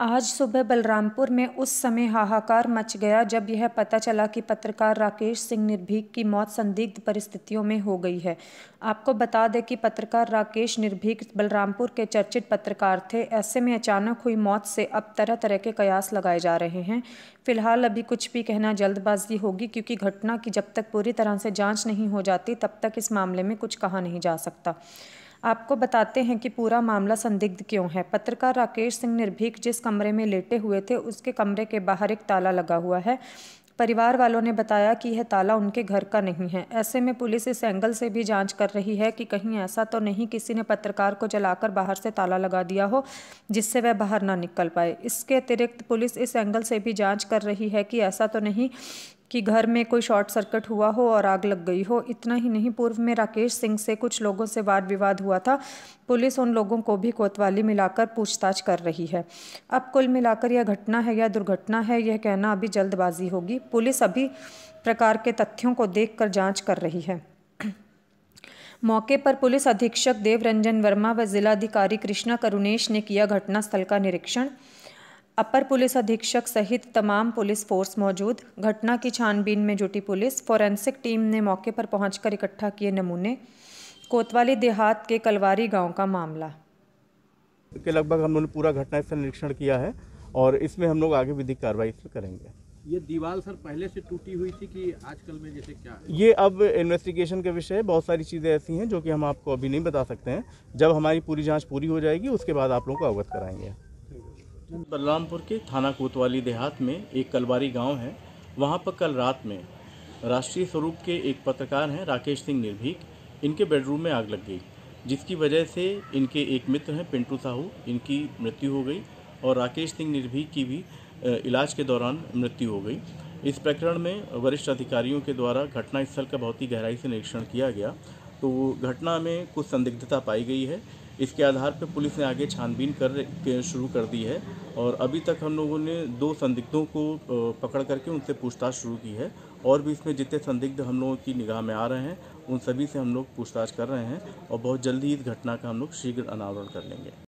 आज सुबह बलरामपुर में उस समय हाहाकार मच गया जब यह पता चला कि पत्रकार राकेश सिंह निर्भीक की मौत संदिग्ध परिस्थितियों में हो गई है आपको बता दें कि पत्रकार राकेश निर्भीक बलरामपुर के चर्चित पत्रकार थे ऐसे में अचानक हुई मौत से अब तरह तरह के कयास लगाए जा रहे हैं फिलहाल अभी कुछ भी कहना जल्दबाजी होगी क्योंकि घटना की जब तक पूरी तरह से जाँच नहीं हो जाती तब तक इस मामले में कुछ कहा नहीं जा सकता आपको बताते हैं कि पूरा मामला संदिग्ध क्यों है पत्रकार राकेश सिंह निर्भीक जिस कमरे में लेटे हुए थे उसके कमरे के बाहर एक ताला लगा हुआ है परिवार वालों ने बताया कि यह ताला उनके घर का नहीं है ऐसे में पुलिस इस एंगल से भी जांच कर रही है कि कहीं ऐसा तो नहीं किसी ने पत्रकार को जलाकर बाहर से ताला लगा दिया हो जिससे वह बाहर ना निकल पाए इसके अतिरिक्त पुलिस इस एंगल से भी जांच कर रही है कि ऐसा तो नहीं कि घर में कोई शॉर्ट सर्किट हुआ हो और आग लग गई हो इतना ही नहीं पूर्व में राकेश सिंह से कुछ लोगों से वाद विवाद हुआ था पुलिस उन लोगों को भी कोतवाली मिलाकर पूछताछ कर रही है अब कुल मिलाकर यह घटना है या दुर्घटना है यह कहना अभी जल्दबाजी होगी पुलिस अभी प्रकार के तथ्यों को देख कर कर रही है मौके पर पुलिस अधीक्षक देवरंजन वर्मा व जिलाधिकारी कृष्णा करुणेश ने किया घटनास्थल का निरीक्षण अपर पुलिस अधीक्षक सहित तमाम पुलिस फोर्स मौजूद घटना की छानबीन में जुटी पुलिस फॉरेंसिक टीम ने मौके पर पहुंचकर इकट्ठा किए नमूने कोतवाली देहात के कलवारी गांव का मामला के लगभग हम लोगों ने पूरा घटना स्थल निरीक्षण किया है और इसमें हम लोग आगे विधिक कार्रवाई करेंगे ये दीवार सर पहले से टूटी हुई थी कि आजकल में जैसे क्या है? ये अब इन्वेस्टिगेशन के विषय बहुत सारी चीज़ें ऐसी हैं जो कि हम आपको अभी नहीं बता सकते हैं जब हमारी पूरी जांच पूरी हो जाएगी उसके बाद आप लोगों को अवगत कराएंगे बलरामपुर के थाना कोतवाली देहात में एक कलवारी गांव है वहां पर कल रात में राष्ट्रीय स्वरूप के एक पत्रकार हैं राकेश सिंह निर्भीक इनके बेडरूम में आग लग गई जिसकी वजह से इनके एक मित्र हैं पिंटू साहू इनकी मृत्यु हो गई और राकेश सिंह निर्भीक की भी इलाज के दौरान मृत्यु हो गई इस प्रकरण में वरिष्ठ अधिकारियों के द्वारा घटनास्थल का बहुत ही गहराई से निरीक्षण किया गया तो घटना में कुछ संदिग्धता पाई गई है इसके आधार पर पुलिस ने आगे छानबीन कर शुरू कर दी है और अभी तक हम लोगों ने दो संदिग्धों को पकड़ करके उनसे पूछताछ शुरू की है और भी इसमें जितने संदिग्ध हम लोगों की निगाह में आ रहे हैं उन सभी से हम लोग पूछताछ कर रहे हैं और बहुत जल्दी इस घटना का हम लोग शीघ्र अनावरण कर लेंगे